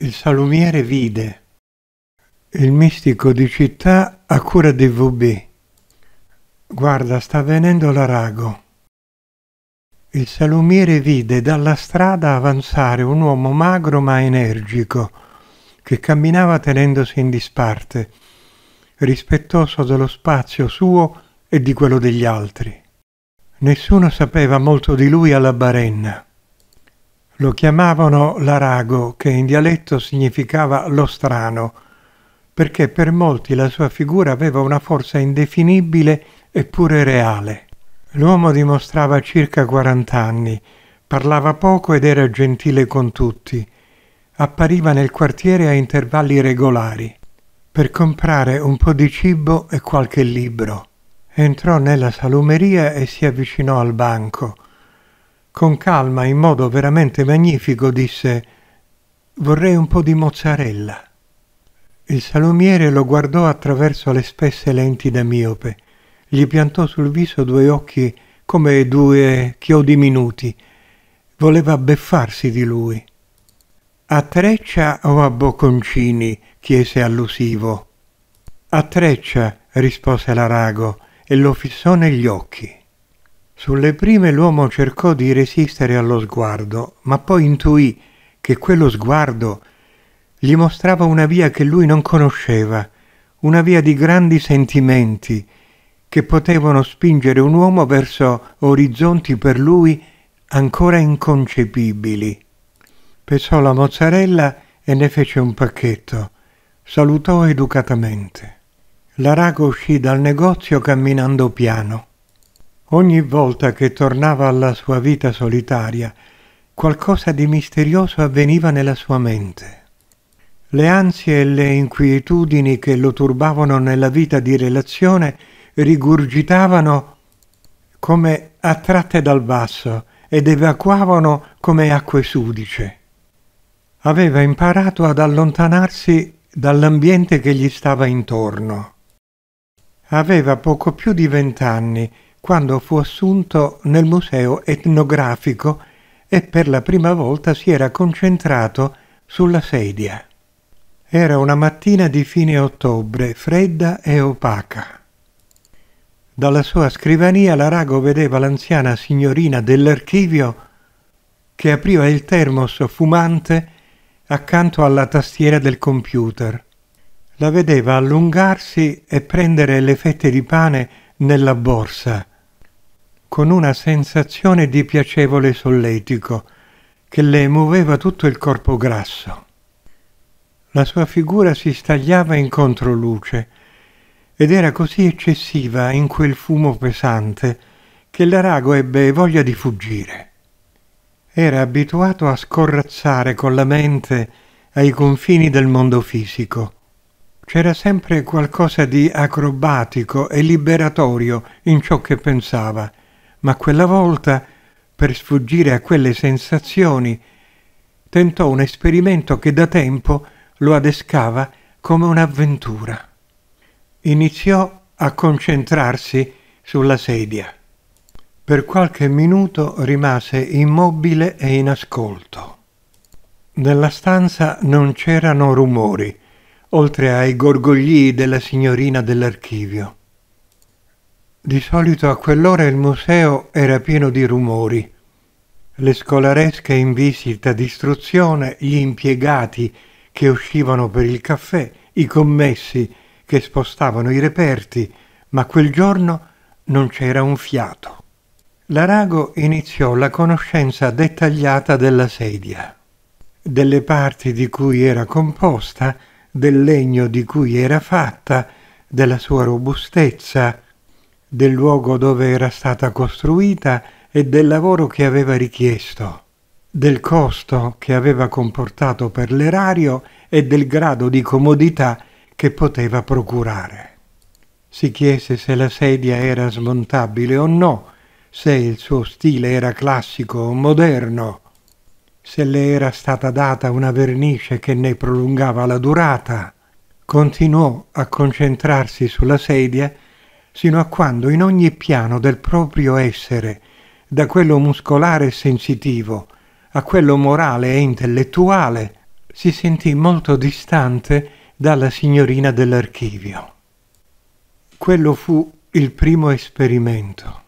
il salumiere vide, il mistico di città a cura di VB. Guarda, sta venendo l'arago. Il salumiere vide dalla strada avanzare un uomo magro ma energico, che camminava tenendosi in disparte, rispettoso dello spazio suo e di quello degli altri. Nessuno sapeva molto di lui alla Barenna. Lo chiamavano l'arago, che in dialetto significava lo strano, perché per molti la sua figura aveva una forza indefinibile eppure reale. L'uomo dimostrava circa 40 anni, parlava poco ed era gentile con tutti. Appariva nel quartiere a intervalli regolari per comprare un po' di cibo e qualche libro. Entrò nella salumeria e si avvicinò al banco. Con calma, in modo veramente magnifico, disse Vorrei un po' di mozzarella. Il salumiere lo guardò attraverso le spesse lenti da miope. Gli piantò sul viso due occhi come due chiodi minuti. Voleva beffarsi di lui. A Treccia o a Bocconcini? chiese allusivo. A Treccia, rispose l'arago e lo fissò negli occhi. Sulle prime l'uomo cercò di resistere allo sguardo, ma poi intuì che quello sguardo gli mostrava una via che lui non conosceva, una via di grandi sentimenti che potevano spingere un uomo verso orizzonti per lui ancora inconcepibili. Pesò la mozzarella e ne fece un pacchetto. Salutò educatamente. L'arago uscì dal negozio camminando piano. Ogni volta che tornava alla sua vita solitaria, qualcosa di misterioso avveniva nella sua mente. Le ansie e le inquietudini che lo turbavano nella vita di relazione rigurgitavano come attratte dal basso ed evacuavano come acque sudice. Aveva imparato ad allontanarsi dall'ambiente che gli stava intorno. Aveva poco più di vent'anni quando fu assunto nel museo etnografico e per la prima volta si era concentrato sulla sedia. Era una mattina di fine ottobre, fredda e opaca. Dalla sua scrivania l'arago vedeva l'anziana signorina dell'archivio che apriva il termos fumante accanto alla tastiera del computer. La vedeva allungarsi e prendere le fette di pane nella borsa con una sensazione di piacevole solletico che le muoveva tutto il corpo grasso. La sua figura si stagliava in controluce ed era così eccessiva in quel fumo pesante che l'arago ebbe voglia di fuggire. Era abituato a scorrazzare con la mente ai confini del mondo fisico. C'era sempre qualcosa di acrobatico e liberatorio in ciò che pensava ma quella volta, per sfuggire a quelle sensazioni, tentò un esperimento che da tempo lo adescava come un'avventura. Iniziò a concentrarsi sulla sedia. Per qualche minuto rimase immobile e in ascolto. Nella stanza non c'erano rumori, oltre ai gorgogli della signorina dell'archivio. Di solito a quell'ora il museo era pieno di rumori. Le scolaresche in visita d'istruzione, gli impiegati che uscivano per il caffè, i commessi che spostavano i reperti, ma quel giorno non c'era un fiato. L'Arago iniziò la conoscenza dettagliata della sedia, delle parti di cui era composta, del legno di cui era fatta, della sua robustezza, del luogo dove era stata costruita e del lavoro che aveva richiesto, del costo che aveva comportato per l'erario e del grado di comodità che poteva procurare. Si chiese se la sedia era smontabile o no, se il suo stile era classico o moderno, se le era stata data una vernice che ne prolungava la durata. Continuò a concentrarsi sulla sedia sino a quando in ogni piano del proprio essere, da quello muscolare e sensitivo a quello morale e intellettuale, si sentì molto distante dalla signorina dell'archivio. Quello fu il primo esperimento.